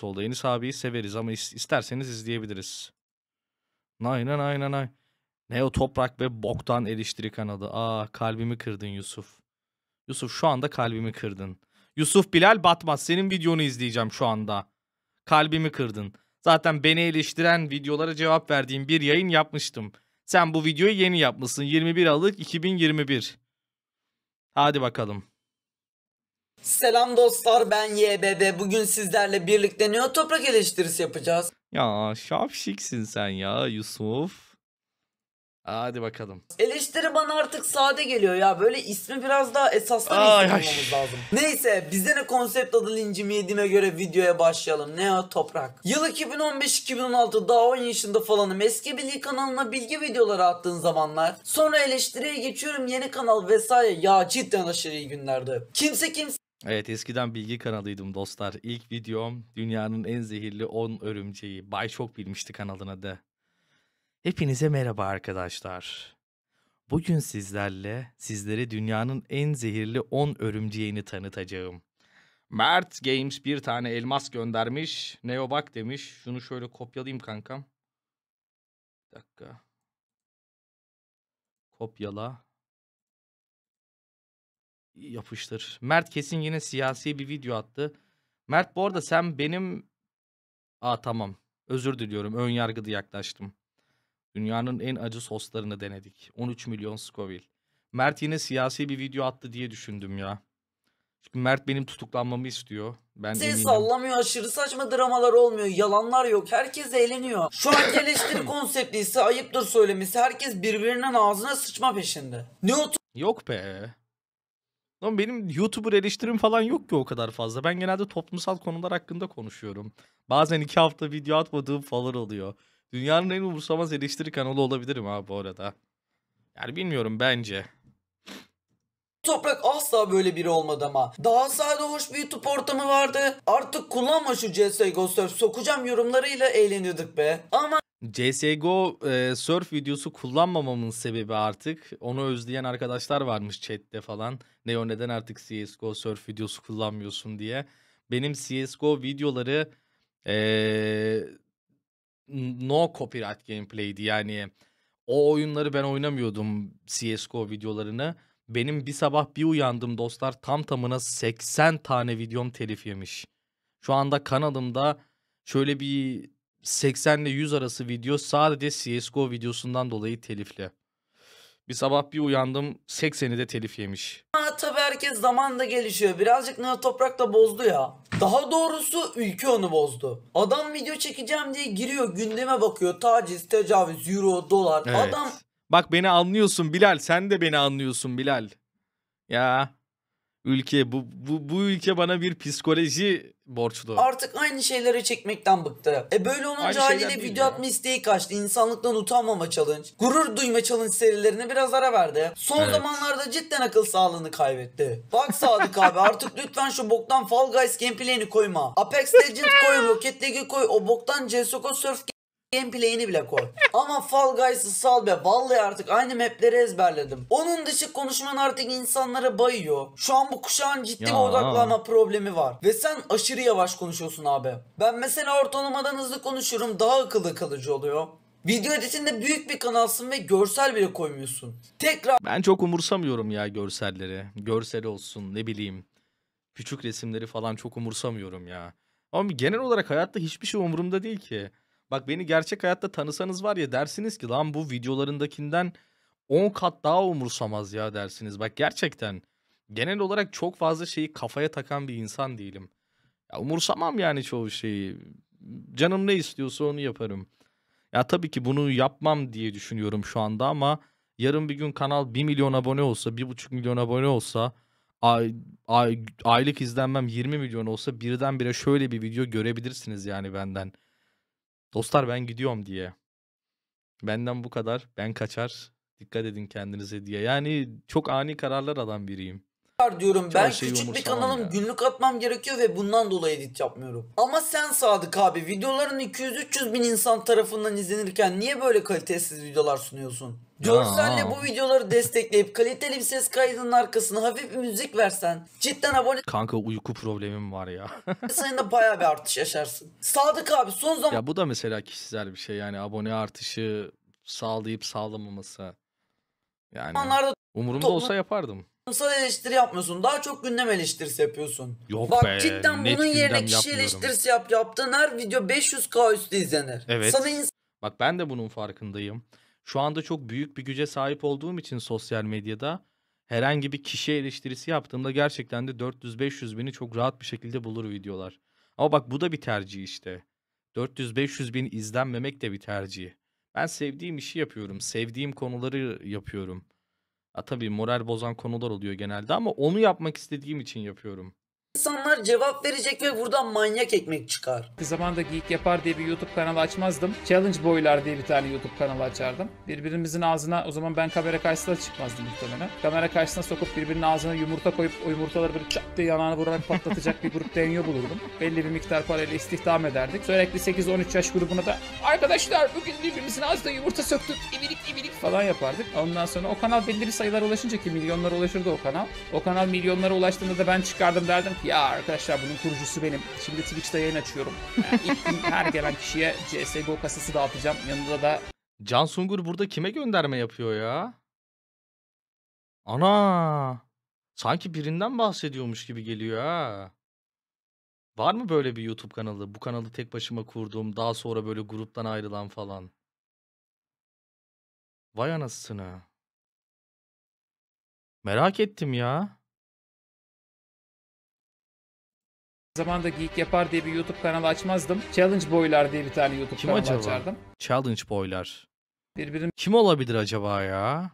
Solda Enis abiyi severiz ama isterseniz izleyebiliriz. Nayna nayna nay. Neo Toprak ve Boktan Eleştiri kanadı. Aa kalbimi kırdın Yusuf. Yusuf şu anda kalbimi kırdın. Yusuf Bilal Batmaz senin videonu izleyeceğim şu anda. Kalbimi kırdın. Zaten beni eleştiren videolara cevap verdiğim bir yayın yapmıştım. Sen bu videoyu yeni yapmışsın. 21 Aralık 2021. Hadi bakalım. Selam dostlar ben YBB. Bugün sizlerle birlikte Neo Toprak eleştirisi yapacağız. Ya şapşiksin sen ya Yusuf. Hadi bakalım. Eleştiri bana artık sade geliyor ya. Böyle ismi biraz daha esaslı istememiz lazım. Neyse bizde ne konsept adı lincimi yediğime göre videoya başlayalım. Neo Toprak. Yıl 2015-2016 daha 10 yaşında falanım. Eski Bilgi kanalına bilgi videoları attığın zamanlar. Sonra eleştiriye geçiyorum yeni kanal vesaire. Ya cidden aşırı iyi günlerdi. Kimse kimse Evet eskiden bilgi kanalıydım dostlar. İlk videom dünyanın en zehirli 10 örümceği. Bay Çok Bilmişti kanalına da. Hepinize merhaba arkadaşlar. Bugün sizlerle sizlere dünyanın en zehirli 10 örümceğini tanıtacağım. Mert Games bir tane elmas göndermiş. Neo bak demiş. Şunu şöyle kopyalayayım kankam. Bir dakika. Kopyala yapıştır. Mert kesin yine siyasi bir video attı. Mert bu arada sen benim... Aa tamam. Özür diliyorum. Ön yargıda yaklaştım. Dünyanın en acı soslarını denedik. 13 milyon Scoville. Mert yine siyasi bir video attı diye düşündüm ya. Çünkü Mert benim tutuklanmamı istiyor. Ben Seni sallamıyor aşırı saçma dramalar olmuyor. Yalanlar yok. Herkes eğleniyor. Şu an eleştiri konsepti ise ayıptır söylemesi. Herkes birbirinin ağzına sıçma peşinde. Ne otur- Yok be. Ama benim YouTuber eleştirim falan yok ki o kadar fazla. Ben genelde toplumsal konular hakkında konuşuyorum. Bazen iki hafta video atmadığım falan oluyor. Dünyanın en umursamaz eleştiri kanalı olabilirim abi bu arada. Yani bilmiyorum bence. Toprak asla böyle biri olmadı ama. Daha sade hoş bir YouTube ortamı vardı. Artık kullanma şu CSGO Surf. Sokacağım yorumlarıyla eğleniyorduk be. Ama CSGO e, surf videosu kullanmamamın sebebi artık onu özleyen arkadaşlar varmış chatte falan. ne Neo neden artık CSGO surf videosu kullanmıyorsun diye. Benim CSGO videoları e, no copyright gameplay'di yani. O oyunları ben oynamıyordum CSGO videolarını. Benim bir sabah bir uyandım dostlar tam tamına 80 tane videom telif yemiş. Şu anda kanalımda şöyle bir 80 ile 100 arası video sadece CSGO videosundan dolayı telifli. Bir sabah bir uyandım 80'i de telif yemiş. Ha, tabii herkes zamanda gelişiyor. Birazcık ne Toprak da bozdu ya. Daha doğrusu ülke onu bozdu. Adam video çekeceğim diye giriyor gündeme bakıyor. Taciz, tecavüz, euro, dolar. Evet. Adam Bak beni anlıyorsun Bilal. Sen de beni anlıyorsun Bilal. Ya ülke bu, bu bu ülke bana bir psikoloji borçlu. Artık aynı şeylere çekmekten bıktı. E böyle olunca aynı haliyle video atma isteği kaçtı. İnsanlıktan utanmama challenge, gurur duyma challenge serilerine biraz ara verdi. Son evet. zamanlarda cidden akıl sağlığını kaybetti. Bak Sadık abi artık lütfen şu boktan Fall Guys gameplay'ini koyma. Apex Legends koy, Rocket League'i koy, o boktan CSGO Surf Gameplay'ini bile koy. Ama Fall Guys'ı sal be. Vallahi artık aynı mapleri ezberledim. Onun dışı konuşman artık insanlara bayıyor. Şu an bu kuşağın ciddi bir Ya. odaklanma problemi var. Ve sen aşırı yavaş konuşuyorsun abi. Ben mesela ortalamadan hızlı konuşurum. Daha akıllı kalıcı oluyor. Video editinde büyük bir kanalsın ve görsel bile koymuyorsun. Tekrar Ben çok umursamıyorum ya görselleri. Görsel olsun ne bileyim. Küçük resimleri falan çok umursamıyorum ya. Ama genel olarak hayatta hiçbir şey umurumda değil ki. Bak beni gerçek hayatta tanısanız var ya dersiniz ki lan bu videolarındakinden 10 kat daha umursamaz ya dersiniz. Bak gerçekten genel olarak çok fazla şeyi kafaya takan bir insan değilim. Ya umursamam yani çoğu şeyi. Canım ne istiyorsa onu yaparım. Ya tabii ki bunu yapmam diye düşünüyorum şu anda ama yarın bir gün kanal 1 milyon abone olsa, 1,5 milyon abone olsa, ay, ay, aylık izlenmem 20 milyon olsa birdenbire şöyle bir video görebilirsiniz yani benden. Dostlar ben gidiyorum diye. Benden bu kadar. Ben kaçar. Dikkat edin kendinize diye. Yani çok ani kararlar alan biriyim var diyorum ben küçük bir kanalım ya. günlük atmam gerekiyor ve bundan dolayı edit yapmıyorum. Ama sen Sadık abi videoların 200-300 bin insan tarafından izlenirken niye böyle kalitesiz videolar sunuyorsun? Görselle bu videoları destekleyip kaliteli bir ses kaydının arkasına hafif bir müzik versen cidden abone Kanka uyku problemim var ya. sayında bayağı bir artış yaşarsın. Sadık abi son zaman ya bu da mesela kişisel bir şey yani abone artışı sağlayıp sağlamaması. Yani zamanlarda umurumda olsa yapardım toplumsal eleştiri yapmıyorsun. Daha çok gündem eleştirisi yapıyorsun. Yok Bak be, cidden net bunun yerine kişi eleştirisi yap. Yaptığın her video 500k üstü izlenir. Evet. Sana ins- Bak ben de bunun farkındayım. Şu anda çok büyük bir güce sahip olduğum için sosyal medyada herhangi bir kişi eleştirisi yaptığımda gerçekten de 400-500 bini çok rahat bir şekilde bulur videolar. Ama bak bu da bir tercih işte. 400-500 bin izlenmemek de bir tercih. Ben sevdiğim işi yapıyorum. Sevdiğim konuları yapıyorum. Ya tabii moral bozan konular oluyor genelde ama onu yapmak istediğim için yapıyorum. İnsanlar cevap verecek ve buradan manyak ekmek çıkar. Bir zamanda Geek Yapar diye bir YouTube kanalı açmazdım. Challenge Boylar diye bir tane YouTube kanalı açardım. Birbirimizin ağzına o zaman ben kamera karşısına çıkmazdım muhtemelen. Kamera karşısına sokup birbirinin ağzına yumurta koyup o yumurtaları böyle çat diye yanağını vurarak patlatacak bir grup deniyor bulurdum. Belli bir miktar parayla istihdam ederdik. Sürekli 8-13 yaş grubuna da arkadaşlar bugün birbirimizin ağzına yumurta söktük ibilik ibilik falan yapardık. Ondan sonra o kanal belli bir sayılara ulaşınca ki milyonlara ulaşırdı o kanal. O kanal milyonlara ulaştığında da ben çıkardım derdim ya arkadaşlar bunun kurucusu benim. Şimdi Twitch'te yayın açıyorum. Yani ilk gün her gelen kişiye CSGO kasası dağıtacağım. Yanında da... Can Sungur burada kime gönderme yapıyor ya? Ana! Sanki birinden bahsediyormuş gibi geliyor ha. Var mı böyle bir YouTube kanalı? Bu kanalı tek başıma kurduğum, daha sonra böyle gruptan ayrılan falan. Vay anasını. Merak ettim ya. Zamanında Geek Yapar diye bir YouTube kanalı açmazdım. Challenge Boylar diye bir tane YouTube Kim kanalı acaba? açardım. Challenge Boylar. Birbirim Kim olabilir acaba ya?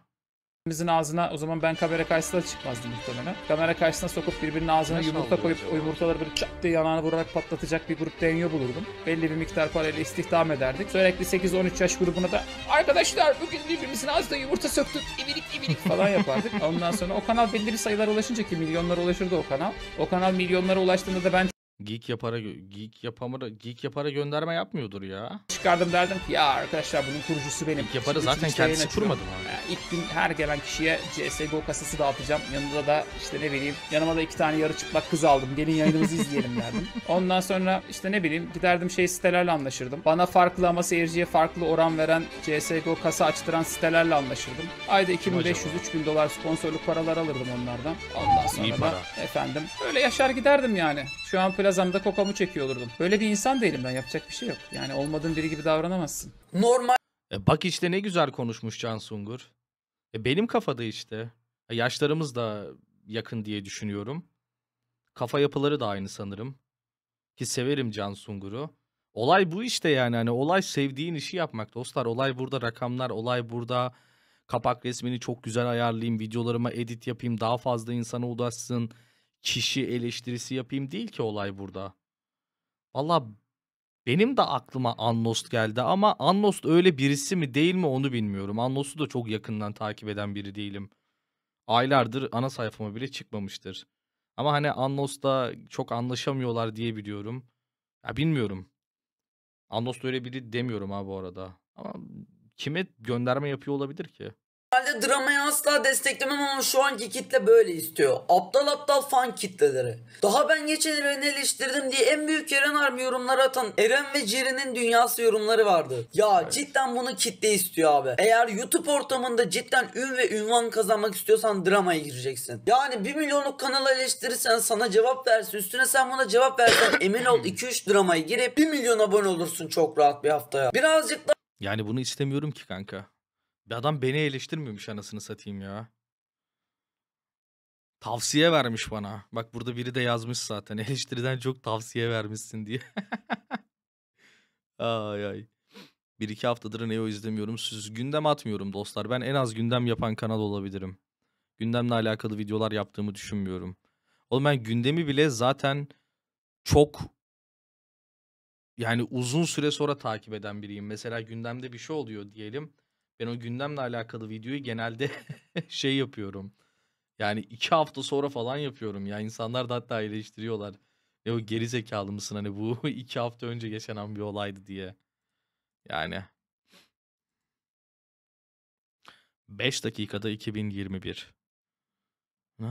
birbirimizin ağzına o zaman ben kamera karşısına çıkmazdım muhtemelen. Kamera karşısına sokup birbirinin ağzına yumurta koyup o yumurtaları böyle çat diye yanağını vurarak patlatacak bir grup deniyor bulurdum. Belli bir miktar parayla istihdam ederdik. Sürekli 8-13 yaş grubuna da arkadaşlar bugün birbirimizin ağzına yumurta söktük ibilik ibilik falan yapardık. Ondan sonra o kanal belli bir sayılara ulaşınca ki milyonlara ulaşırdı o kanal. O kanal milyonlara ulaştığında da ben Geek yapara geek yapamara geek yapara gönderme yapmıyordur ya. Çıkardım derdim ki ya arkadaşlar bunun kurucusu benim. Geek yaparı zaten işte kendisi kurmadı mı? Yani gün her gelen kişiye CSGO kasası dağıtacağım. Yanında da işte ne bileyim yanıma da iki tane yarı çıplak kız aldım. Gelin yayınımızı izleyelim derdim. Ondan sonra işte ne bileyim giderdim şey sitelerle anlaşırdım. Bana farklı ama seyirciye farklı oran veren CSGO kasa açtıran sitelerle anlaşırdım. Ayda 2500-3000 dolar sponsorluk paralar alırdım onlardan. Ondan sonra İyi da efendim böyle yaşar giderdim yani. Şu an plan Lazam'da kokamı çekiyor olurdum. Böyle bir insan değilim ben yapacak bir şey yok. Yani olmadığın biri gibi davranamazsın. Normal. E bak işte ne güzel konuşmuş Can Sungur. E benim kafada işte. E, yaşlarımız da yakın diye düşünüyorum. Kafa yapıları da aynı sanırım. Ki severim Can Sungur'u. Olay bu işte yani hani olay sevdiğin işi yapmak dostlar. Olay burada rakamlar, olay burada kapak resmini çok güzel ayarlayayım, videolarıma edit yapayım, daha fazla insana ulaşsın kişi eleştirisi yapayım değil ki olay burada. Valla benim de aklıma Annost geldi ama Annost öyle birisi mi değil mi onu bilmiyorum. Annost'u da çok yakından takip eden biri değilim. Aylardır ana sayfama bile çıkmamıştır. Ama hani Annost'ta çok anlaşamıyorlar diye biliyorum. Ya bilmiyorum. Annost öyle biri demiyorum ha bu arada. Ama kime gönderme yapıyor olabilir ki? Normalde dramayı asla desteklemem ama şu anki kitle böyle istiyor. Aptal aptal fan kitleleri. Daha ben geçen Eren'i eleştirdim diye en büyük Eren Army yorumları atan Eren ve Ceren'in dünyası yorumları vardı. Ya evet. cidden bunu kitle istiyor abi. Eğer YouTube ortamında cidden ün ve ünvan kazanmak istiyorsan dramaya gireceksin. Yani 1 milyonluk kanala eleştirirsen sana cevap versin. Üstüne sen buna cevap versen emin ol 2-3 dramaya girip 1 milyon abone olursun çok rahat bir haftaya. Birazcık da... Yani bunu istemiyorum ki kanka. Bir adam beni eleştirmiyormuş anasını satayım ya. Tavsiye vermiş bana. Bak burada biri de yazmış zaten. Eleştiriden çok tavsiye vermişsin diye. ay ay. Bir iki haftadır Neo izlemiyorum. Siz gündem atmıyorum dostlar. Ben en az gündem yapan kanal olabilirim. Gündemle alakalı videolar yaptığımı düşünmüyorum. Oğlum ben gündemi bile zaten çok yani uzun süre sonra takip eden biriyim. Mesela gündemde bir şey oluyor diyelim. Ben o gündemle alakalı videoyu genelde şey yapıyorum. Yani iki hafta sonra falan yapıyorum ya. insanlar da hatta eleştiriyorlar. Ne o geri zekalı mısın hani bu iki hafta önce yaşanan bir olaydı diye. Yani. 5 dakikada 2021.